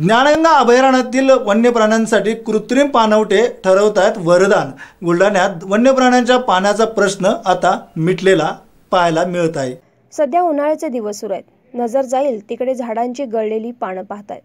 ज्ञानगंगा अभयारण्यातील वन्य प्राण्यांसाठी कृत्रिम पानवटे ठरवतात वरदान बुलढाण्यात वन्य प्राण्यांच्या पाण्याचा प्रश्न आता मिटलेला पाहायला मिळत आहे सध्या उन्हाळ्याचे दिवस सुरू आहेत नजर जाईल तिकडे झाडांची गळलेली पानं पाहतायत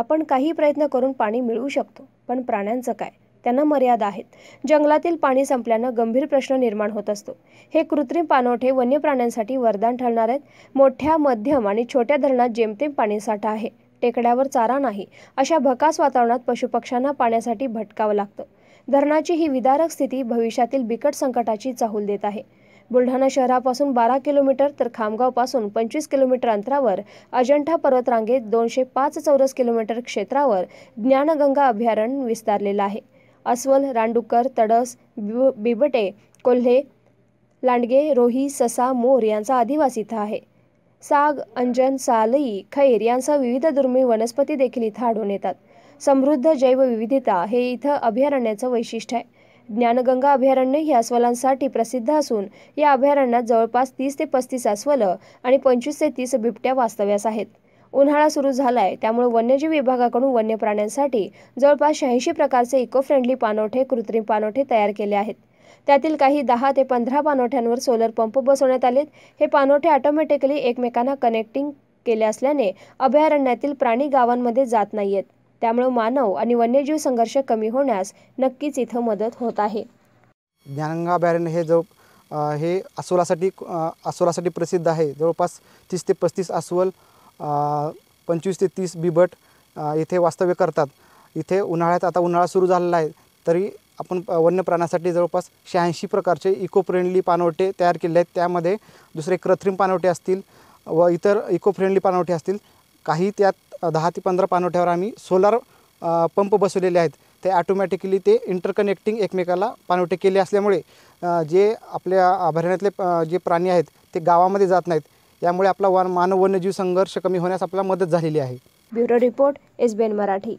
आपण काही प्रयत्न करून पाणी मिळवू शकतो पण प्राण्यांचं काय त्यांना मर्यादा आहेत जंगलातील पाणी संपल्यानं गंभीर प्रश्न निर्माण होत असतो हे कृत्रिम पानवठे वन्य प्राण्यांसाठी वरदान ठरणार आहेत मोठ्या मध्यम आणि छोट्या धरणात जेमतेम पाणीसाठा आहे टेकड्यावर चारा नाही अशा भकास वातावरणात पशुपक्ष्यांना पाण्यासाठी भटकावं लागतं धरणाची ही विदारक स्थिती भविष्यातील बिकट संकटाची चाहूल देत आहे बुलढाणा शहरापासून बारा किलोमीटर तर खामगावपासून पंचवीस किलोमीटर अंतरावर अजंठा पर्वतरांगेत दोनशे पाच चौरस किलोमीटर क्षेत्रावर ज्ञानगंगा अभयारण्य विस्तारलेलं आहे अस्वल रांडुकर तडस बिबटे कोल्हे लांडगे रोही ससा मोर यांचा आदिवासी इथं आहे साग अंजन सालई खैर यांसह विविध दुर्मिळ वनस्पती देखील इथं आढळून येतात समृद्ध जैवविविधता हे इथं अभयारण्याचं वैशिष्ट्य आहे ज्ञानगंगा अभयारण्य ही अस्वलांसाठी प्रसिद्ध असून या अभयारण्यात जवळपास तीस ते पस्तीस अस्वलं आणि पंचवीस ते तीस बिबट्या वास्तव्यास आहेत उन्हाळा सुरू झाला आहे त्यामुळे वन्यजीव विभागाकडून वन्य प्राण्यांसाठी जवळपास शहाऐंशी प्रकारचे इको फ्रेंडली पानवठे कृत्रिम पानोठे तयार केले आहेत त्यातील काही दहा ते पंधरा पानोठ्यांवर सोलर पंप बसवण्यात आलेत हे पानोठे ऑटोमॅटिकली एकमेकांना कनेक्टिंग केले असल्याने अभयारण्यातील प्राणी गावांमध्ये जात नाहीयेत त्यामुळे मानव आणि वन्यजीव संघर्ष कमी होण्यास नक्कीच इथं मदत होत आहे ज्ञानगंगा अभयारण्य हे जो हे अस्वलासाठी अस्वलासाठी प्रसिद्ध आहे जवळपास तीस ते पस्तीस अस्वल पंचवीस ते तीस बिबट इथे वास्तव्य करतात इथे उन्हाळ्यात आता उन्हाळा सुरू झालेला आहे तरी आपण वन्य प्राण्यासाठी जवळपास शहाऐंशी प्रकारचे इको फ्रेंडली पानवटे तयार केले आहेत त्यामध्ये दुसरे कृत्रिम पानवटे असतील व इतर इको फ्रेंडली पानवटे असतील काही त्यात दहा ते पंधरा पानवठ्यावर आम्ही सोलार पंप बसवलेले आहेत ते ॲटोमॅटिकली ते इंटरकनेक्टिंग एकमेकाला पानवटे केले असल्यामुळे जे आपल्या अभयारण्यातले जे प्राणी आहेत ते गावामध्ये जात नाहीत यामुळे आपला वन मानव वन्यजीव संघर्ष कमी होण्यास आपल्याला मदत झालेली आहे ब्युरो रिपोर्ट एस मराठी